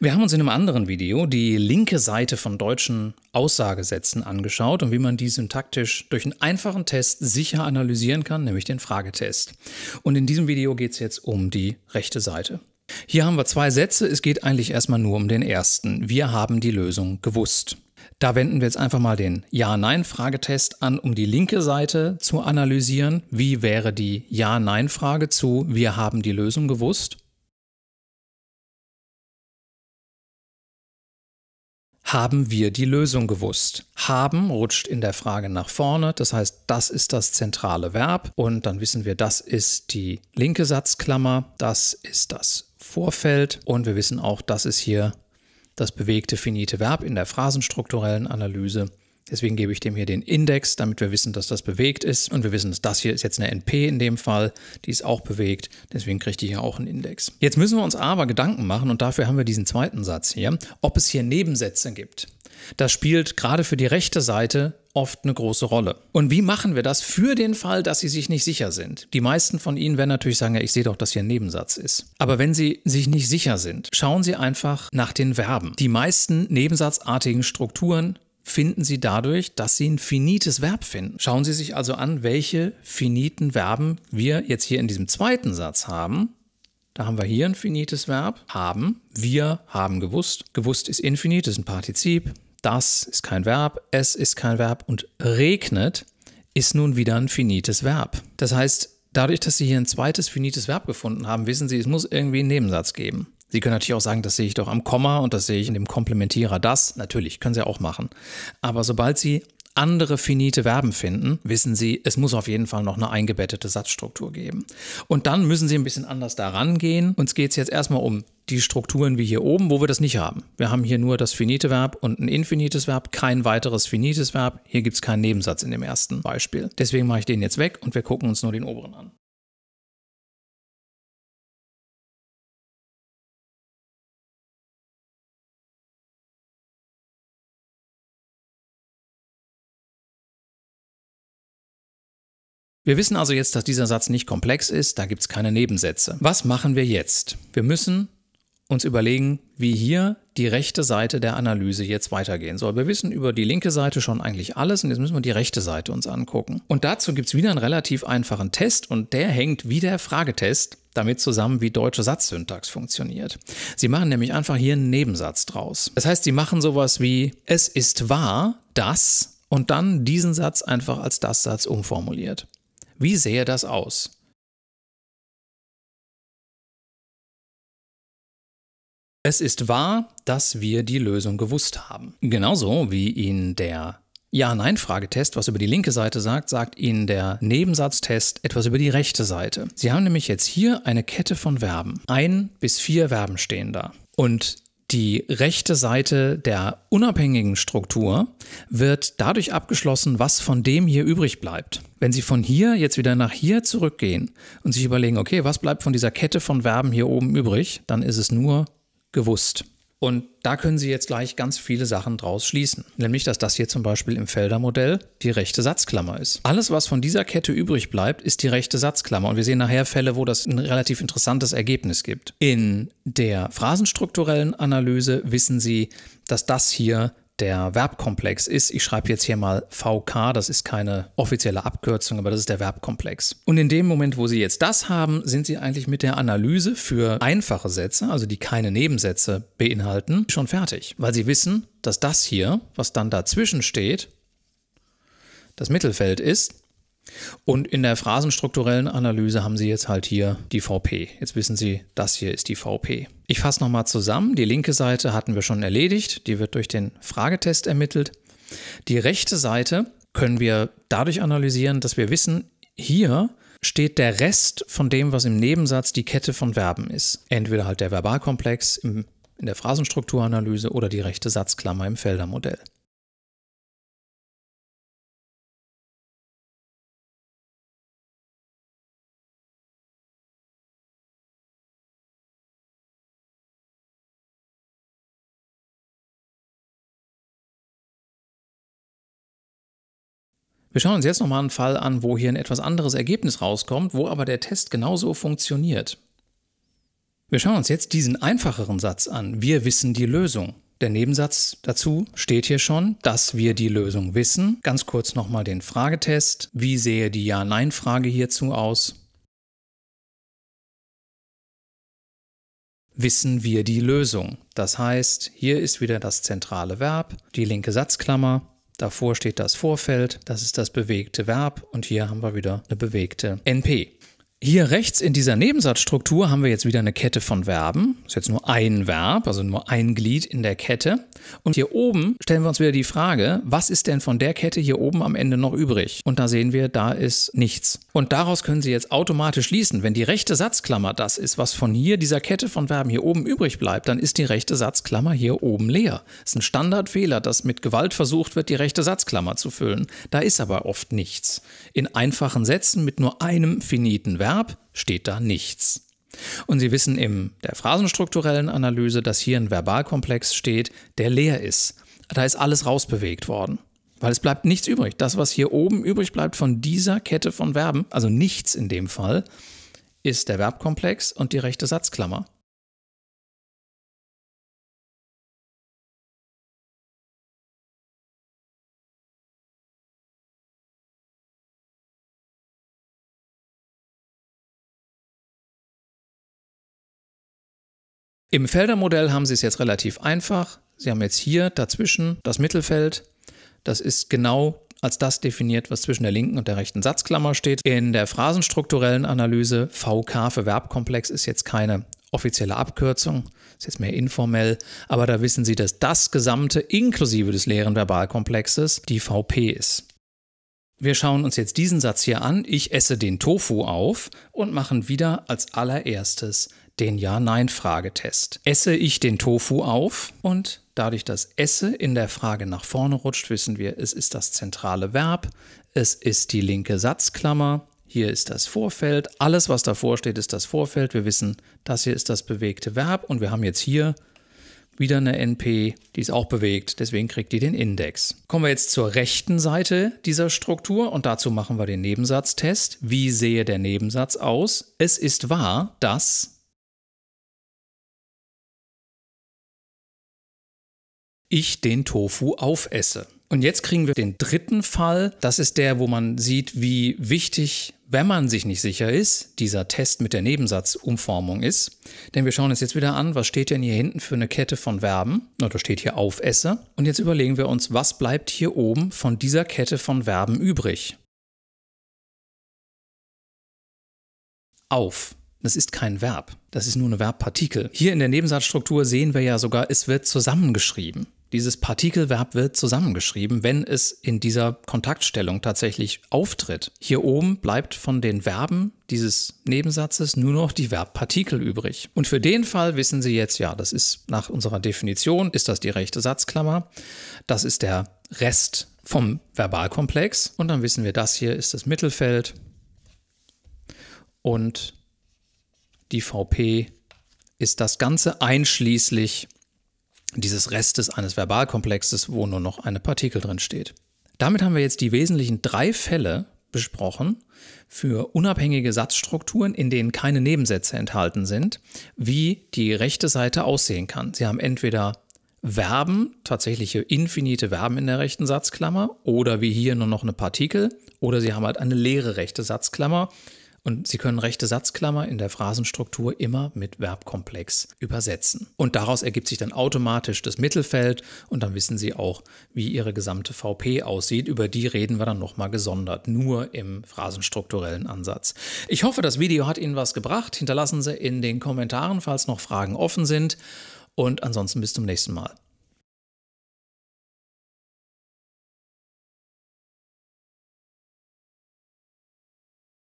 Wir haben uns in einem anderen Video die linke Seite von deutschen Aussagesätzen angeschaut und wie man die syntaktisch durch einen einfachen Test sicher analysieren kann, nämlich den Fragetest. Und in diesem Video geht es jetzt um die rechte Seite. Hier haben wir zwei Sätze, es geht eigentlich erstmal nur um den ersten. Wir haben die Lösung gewusst. Da wenden wir jetzt einfach mal den Ja-Nein-Fragetest an, um die linke Seite zu analysieren. Wie wäre die Ja-Nein-Frage zu Wir haben die Lösung gewusst? haben wir die Lösung gewusst? Haben rutscht in der Frage nach vorne, das heißt, das ist das zentrale Verb und dann wissen wir, das ist die linke Satzklammer, das ist das Vorfeld und wir wissen auch, das ist hier das bewegte finite Verb in der phrasenstrukturellen Analyse Deswegen gebe ich dem hier den Index, damit wir wissen, dass das bewegt ist. Und wir wissen, dass das hier ist jetzt eine NP in dem Fall, die ist auch bewegt. Deswegen kriegt die hier auch einen Index. Jetzt müssen wir uns aber Gedanken machen, und dafür haben wir diesen zweiten Satz hier, ob es hier Nebensätze gibt. Das spielt gerade für die rechte Seite oft eine große Rolle. Und wie machen wir das für den Fall, dass Sie sich nicht sicher sind? Die meisten von Ihnen werden natürlich sagen, ja, ich sehe doch, dass hier ein Nebensatz ist. Aber wenn Sie sich nicht sicher sind, schauen Sie einfach nach den Verben. Die meisten nebensatzartigen Strukturen finden Sie dadurch, dass Sie ein finites Verb finden. Schauen Sie sich also an, welche finiten Verben wir jetzt hier in diesem zweiten Satz haben. Da haben wir hier ein finites Verb, haben, wir haben gewusst. Gewusst ist infinit, ist ein Partizip. Das ist kein Verb, es ist kein Verb und regnet ist nun wieder ein finites Verb. Das heißt, dadurch, dass Sie hier ein zweites finites Verb gefunden haben, wissen Sie, es muss irgendwie einen Nebensatz geben. Sie können natürlich auch sagen, das sehe ich doch am Komma und das sehe ich in dem Komplementierer das. Natürlich, können Sie auch machen. Aber sobald Sie andere finite Verben finden, wissen Sie, es muss auf jeden Fall noch eine eingebettete Satzstruktur geben. Und dann müssen Sie ein bisschen anders daran gehen. Uns geht es jetzt erstmal um die Strukturen wie hier oben, wo wir das nicht haben. Wir haben hier nur das finite Verb und ein infinites Verb, kein weiteres finites Verb. Hier gibt es keinen Nebensatz in dem ersten Beispiel. Deswegen mache ich den jetzt weg und wir gucken uns nur den oberen an. Wir wissen also jetzt, dass dieser Satz nicht komplex ist, da gibt es keine Nebensätze. Was machen wir jetzt? Wir müssen uns überlegen, wie hier die rechte Seite der Analyse jetzt weitergehen soll. Wir wissen über die linke Seite schon eigentlich alles und jetzt müssen wir die rechte Seite uns angucken. Und dazu gibt es wieder einen relativ einfachen Test und der hängt wie der Fragetest damit zusammen, wie deutsche Satzsyntax funktioniert. Sie machen nämlich einfach hier einen Nebensatz draus. Das heißt, sie machen sowas wie es ist wahr, dass und dann diesen Satz einfach als das Satz umformuliert. Wie sähe das aus? Es ist wahr, dass wir die Lösung gewusst haben. Genauso wie ihn der Ja-Nein-Fragetest, was über die linke Seite sagt, sagt Ihnen der Nebensatztest etwas über die rechte Seite. Sie haben nämlich jetzt hier eine Kette von Verben. Ein bis vier Verben stehen da. Und die rechte Seite der unabhängigen Struktur wird dadurch abgeschlossen, was von dem hier übrig bleibt. Wenn Sie von hier jetzt wieder nach hier zurückgehen und sich überlegen, okay, was bleibt von dieser Kette von Verben hier oben übrig, dann ist es nur gewusst. Und da können Sie jetzt gleich ganz viele Sachen draus schließen. Nämlich, dass das hier zum Beispiel im Feldermodell die rechte Satzklammer ist. Alles, was von dieser Kette übrig bleibt, ist die rechte Satzklammer. Und wir sehen nachher Fälle, wo das ein relativ interessantes Ergebnis gibt. In der phrasenstrukturellen Analyse wissen Sie, dass das hier der Verbkomplex ist. Ich schreibe jetzt hier mal VK, das ist keine offizielle Abkürzung, aber das ist der Verbkomplex. Und in dem Moment, wo Sie jetzt das haben, sind Sie eigentlich mit der Analyse für einfache Sätze, also die keine Nebensätze beinhalten, schon fertig, weil Sie wissen, dass das hier, was dann dazwischen steht, das Mittelfeld ist und in der phrasenstrukturellen Analyse haben Sie jetzt halt hier die VP. Jetzt wissen Sie, das hier ist die VP. Ich fasse nochmal zusammen. Die linke Seite hatten wir schon erledigt. Die wird durch den Fragetest ermittelt. Die rechte Seite können wir dadurch analysieren, dass wir wissen, hier steht der Rest von dem, was im Nebensatz die Kette von Verben ist. Entweder halt der Verbalkomplex im, in der Phrasenstrukturanalyse oder die rechte Satzklammer im Feldermodell. Wir schauen uns jetzt nochmal einen Fall an, wo hier ein etwas anderes Ergebnis rauskommt, wo aber der Test genauso funktioniert. Wir schauen uns jetzt diesen einfacheren Satz an. Wir wissen die Lösung. Der Nebensatz dazu steht hier schon, dass wir die Lösung wissen. Ganz kurz nochmal den Fragetest. Wie sehe die Ja-Nein-Frage hierzu aus? Wissen wir die Lösung? Das heißt, hier ist wieder das zentrale Verb, die linke Satzklammer, Davor steht das Vorfeld, das ist das bewegte Verb und hier haben wir wieder eine bewegte NP. Hier rechts in dieser Nebensatzstruktur haben wir jetzt wieder eine Kette von Verben. Das ist jetzt nur ein Verb, also nur ein Glied in der Kette. Und hier oben stellen wir uns wieder die Frage, was ist denn von der Kette hier oben am Ende noch übrig? Und da sehen wir, da ist nichts. Und daraus können Sie jetzt automatisch schließen, wenn die rechte Satzklammer das ist, was von hier dieser Kette von Verben hier oben übrig bleibt, dann ist die rechte Satzklammer hier oben leer. Das ist ein Standardfehler, dass mit Gewalt versucht wird, die rechte Satzklammer zu füllen. Da ist aber oft nichts. In einfachen Sätzen mit nur einem finiten Verb Verb steht da nichts. Und Sie wissen in der phrasenstrukturellen Analyse, dass hier ein Verbalkomplex steht, der leer ist. Da ist alles rausbewegt worden. Weil es bleibt nichts übrig. Das, was hier oben übrig bleibt von dieser Kette von Verben, also nichts in dem Fall, ist der Verbkomplex und die rechte Satzklammer. Im Feldermodell haben Sie es jetzt relativ einfach. Sie haben jetzt hier dazwischen das Mittelfeld. Das ist genau als das definiert, was zwischen der linken und der rechten Satzklammer steht. In der phrasenstrukturellen Analyse VK für Verbkomplex ist jetzt keine offizielle Abkürzung, ist jetzt mehr informell, aber da wissen Sie, dass das Gesamte inklusive des leeren Verbalkomplexes die VP ist. Wir schauen uns jetzt diesen Satz hier an, ich esse den Tofu auf und machen wieder als allererstes den Ja-Nein-Fragetest. Esse ich den Tofu auf? Und dadurch, dass esse in der Frage nach vorne rutscht, wissen wir, es ist das zentrale Verb, es ist die linke Satzklammer, hier ist das Vorfeld, alles, was davor steht, ist das Vorfeld. Wir wissen, das hier ist das bewegte Verb und wir haben jetzt hier wieder eine NP, die ist auch bewegt, deswegen kriegt die den Index. Kommen wir jetzt zur rechten Seite dieser Struktur und dazu machen wir den Nebensatztest. Wie sehe der Nebensatz aus? Es ist wahr, dass ich den Tofu aufesse. Und jetzt kriegen wir den dritten Fall. Das ist der, wo man sieht, wie wichtig, wenn man sich nicht sicher ist, dieser Test mit der Nebensatzumformung ist. Denn wir schauen uns jetzt wieder an, was steht denn hier hinten für eine Kette von Verben? Na, da steht hier Aufesse. Und jetzt überlegen wir uns, was bleibt hier oben von dieser Kette von Verben übrig? Auf. Das ist kein Verb. Das ist nur eine Verbpartikel. Hier in der Nebensatzstruktur sehen wir ja sogar, es wird zusammengeschrieben. Dieses Partikelverb wird zusammengeschrieben, wenn es in dieser Kontaktstellung tatsächlich auftritt. Hier oben bleibt von den Verben dieses Nebensatzes nur noch die Verbpartikel übrig. Und für den Fall wissen Sie jetzt, ja, das ist nach unserer Definition, ist das die rechte Satzklammer. Das ist der Rest vom Verbalkomplex. Und dann wissen wir, das hier ist das Mittelfeld und die VP ist das Ganze einschließlich dieses Restes eines Verbalkomplexes, wo nur noch eine Partikel drin steht. Damit haben wir jetzt die wesentlichen drei Fälle besprochen für unabhängige Satzstrukturen, in denen keine Nebensätze enthalten sind, wie die rechte Seite aussehen kann. Sie haben entweder Verben, tatsächliche infinite Verben in der rechten Satzklammer oder wie hier nur noch eine Partikel oder sie haben halt eine leere rechte Satzklammer, und Sie können rechte Satzklammer in der Phrasenstruktur immer mit Verbkomplex übersetzen. Und daraus ergibt sich dann automatisch das Mittelfeld und dann wissen Sie auch, wie Ihre gesamte VP aussieht. Über die reden wir dann nochmal gesondert, nur im phrasenstrukturellen Ansatz. Ich hoffe, das Video hat Ihnen was gebracht. Hinterlassen Sie in den Kommentaren, falls noch Fragen offen sind. Und ansonsten bis zum nächsten Mal.